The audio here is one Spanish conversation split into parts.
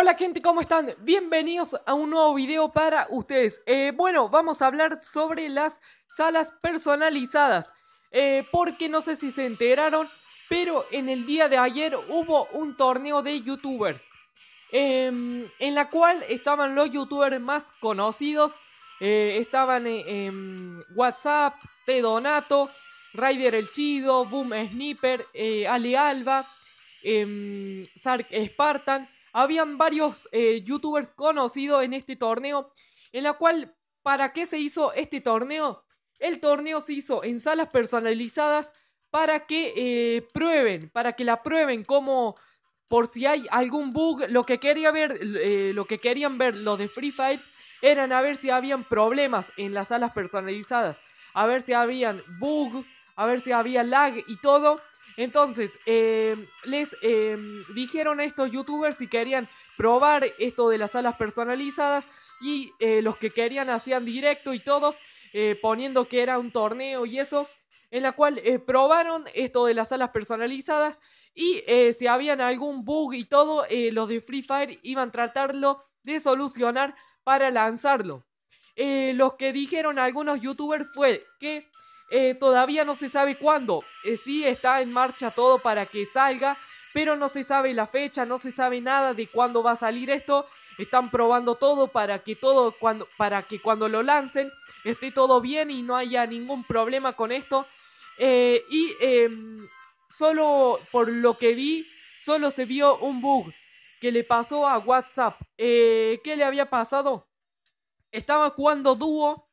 Hola gente, ¿cómo están? Bienvenidos a un nuevo video para ustedes. Eh, bueno, vamos a hablar sobre las salas personalizadas. Eh, porque no sé si se enteraron, pero en el día de ayer hubo un torneo de youtubers. Em, en la cual estaban los youtubers más conocidos. Eh, estaban em, WhatsApp, Tedonato, Donato, El Chido, Boom Sniper, Ali Alba, em, Sark Spartan habían varios eh, youtubers conocidos en este torneo, en la cual, ¿para qué se hizo este torneo? El torneo se hizo en salas personalizadas para que eh, prueben, para que la prueben como por si hay algún bug, lo que quería ver, eh, lo que querían ver los de Free fight eran a ver si habían problemas en las salas personalizadas, a ver si habían bug, a ver si había lag y todo. Entonces, eh, les eh, dijeron a estos youtubers si querían probar esto de las salas personalizadas y eh, los que querían hacían directo y todos poniendo que era un torneo y eso, en la cual probaron esto de las salas personalizadas y si habían algún bug y todo, los de Free Fire iban a tratarlo de solucionar para lanzarlo. los que dijeron algunos youtubers fue que eh, todavía no se sabe cuándo. Eh, sí está en marcha todo para que salga, pero no se sabe la fecha, no se sabe nada de cuándo va a salir esto. Están probando todo para que todo cuando para que cuando lo lancen esté todo bien y no haya ningún problema con esto. Eh, y em, solo por lo que vi, solo se vio un bug que le pasó a WhatsApp. ¿Qué le había pasado? Estaba jugando dúo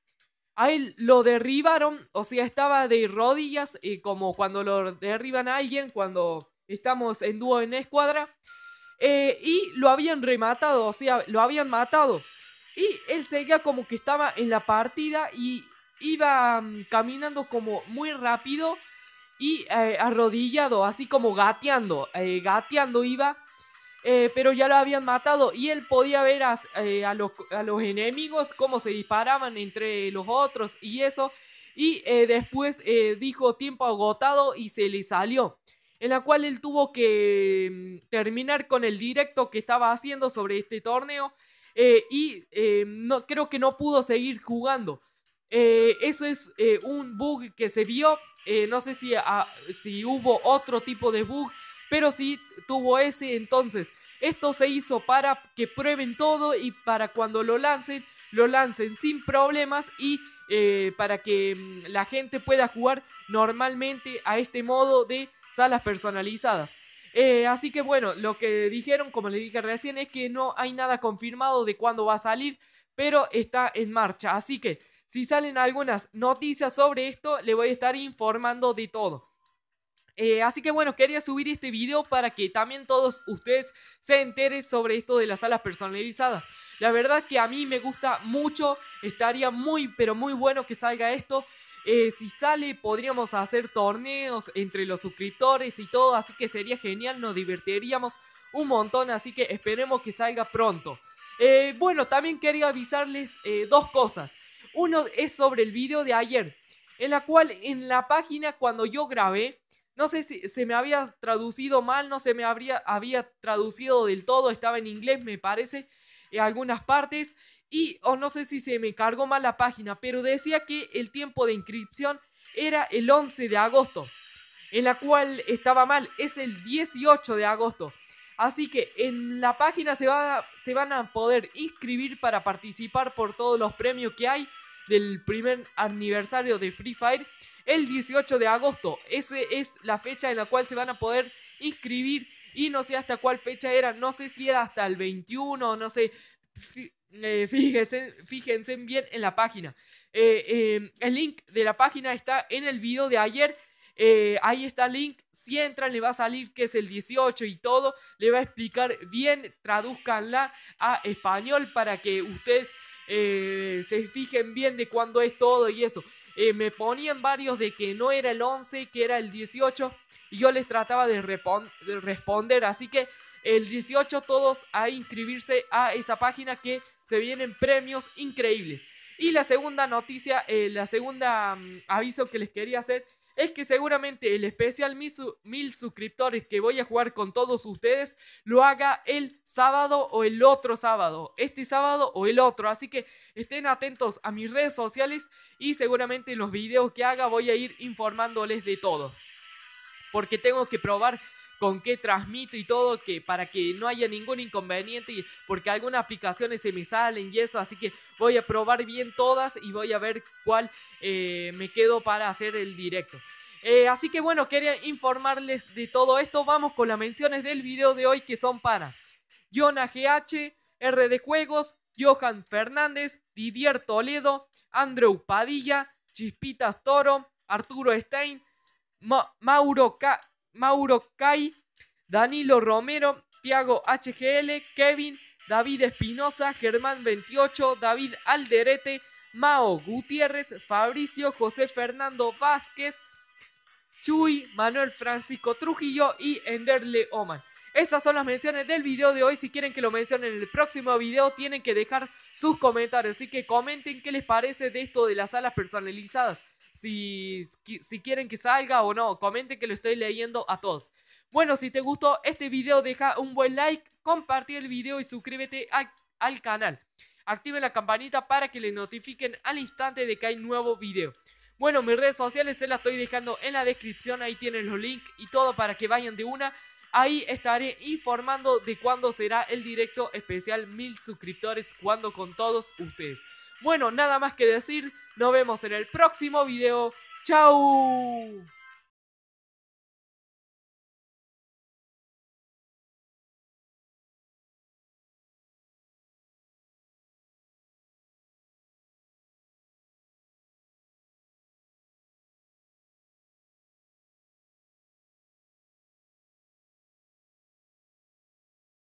a él lo derribaron, o sea, estaba de rodillas, y como cuando lo derriban a alguien, cuando estamos en dúo en escuadra, eh, y lo habían rematado, o sea, lo habían matado. Y él seguía como que estaba en la partida y iba mm, caminando como muy rápido y eh, arrodillado, así como gateando, eh, gateando iba eh, pero ya lo habían matado y él podía ver eh, a, los, enemigos cómo se disparaban entre los otros y eso. Y eh, después dijo tiempo agotado y se le salió. En la cual él tuvo que mm, terminar con el directo que estaba haciendo sobre este torneo. y no, creo que no pudo seguir jugando. eso es un bug que se vio. no sé si, ah, si hubo otro tipo de bug pero sí tuvo ese entonces. Esto se hizo para que prueben todo y para cuando lo lancen, lo lancen sin problemas y eh, para que mm, la gente pueda jugar normalmente a este modo de salas personalizadas. Eh, así que bueno, lo que dijeron, como les dije recién, es que no hay nada confirmado de cuándo va a salir, pero está en marcha. Así que si salen algunas noticias sobre esto, le voy a estar informando de todo. Eh, así que bueno, quería subir este video para que también todos ustedes se enteren sobre esto de las salas personalizadas. La verdad que a mí me gusta mucho, estaría muy pero muy bueno que salga esto. Eh, si sale podríamos hacer torneos entre los suscriptores y todo, así que sería genial, nos divertiríamos un montón, así que esperemos que salga pronto. Eh, bueno, también quería avisarles dos cosas. Uno es sobre el video de ayer, en la cual en la página cuando yo grabé, no sé si se me había traducido mal, no se me habría, había traducido del todo, estaba en inglés, me parece, en algunas partes, y o no sé si se me cargó mal la página, pero decía que el tiempo de inscripción era el 11 de agosto, en la cual estaba mal, es el 18 de agosto. Así que en la página se, se van a poder inscribir para participar por todos los premios que hay del primer aniversario de Free Fire el 18 de agosto. Esa es la fecha en la cual se van a poder inscribir y no sé hasta cuál fecha era, no sé si era hasta el 21, no sé. Eh, fíjense, fíjense bien en la página. Eh, em, el link de la página está en el video de ayer. Eh, ahí está el link. Si entran, le va a salir que es el 18 y todo. Le va a explicar bien. Traduzcanla a español para que ustedes eh, se fijen bien de cuándo es todo y eso. Eh, me ponían varios de que no era el 11, que era el 18, y yo les trataba de, responder, así que el 18 todos a inscribirse a esa página que se vienen premios increíbles. Y la segunda noticia, eh, la segunda mm, aviso que les quería hacer es que seguramente el especial mil, suscriptores que voy a jugar con todos ustedes lo haga el sábado o el otro sábado, este sábado o el otro. Así que estén atentos a mis redes sociales y seguramente en los videos que haga voy a ir informándoles de todo porque tengo que probar con qué transmito y todo, que para que no haya ningún inconveniente, y porque algunas aplicaciones se me salen y eso, así que voy a probar bien todas y voy a ver cuál eh, me quedo para hacer el directo. Eh, así que bueno, quería informarles de todo esto. Vamos con las menciones del video de hoy que son para Jonah GH, R de Juegos, Johan Fernández, Didier Toledo, Andrew Padilla, Chispitas Toro, Arturo Stein, Mauro, Mauro Cay, Danilo Romero, Tiago HGL, Kevin, David Espinosa, Germán 28, David Alderete, Mao Gutiérrez, Fabricio, José Fernando Vázquez, Chuy, Manuel Francisco Trujillo y Enderle Oman. Esas son las menciones del video de hoy. Si quieren que lo mencionen en el próximo video, tienen que dejar sus comentarios. Así que comenten qué les parece de esto de las salas personalizadas. Si, si quieren que salga o no, comenten que lo estoy leyendo a todos. Bueno, si te gustó este video, deja un buen like, comparte el video y suscríbete al canal. active la campanita para que le notifiquen al instante de que hay nuevo video. Bueno, mis redes sociales se las estoy dejando en la descripción, ahí tienen los links y todo para que vayan de una Ahí estaré informando de cuándo será el directo especial mil suscriptores, cuando con todos ustedes. Bueno, nada más que decir, nos vemos en el próximo video. ¡Chao!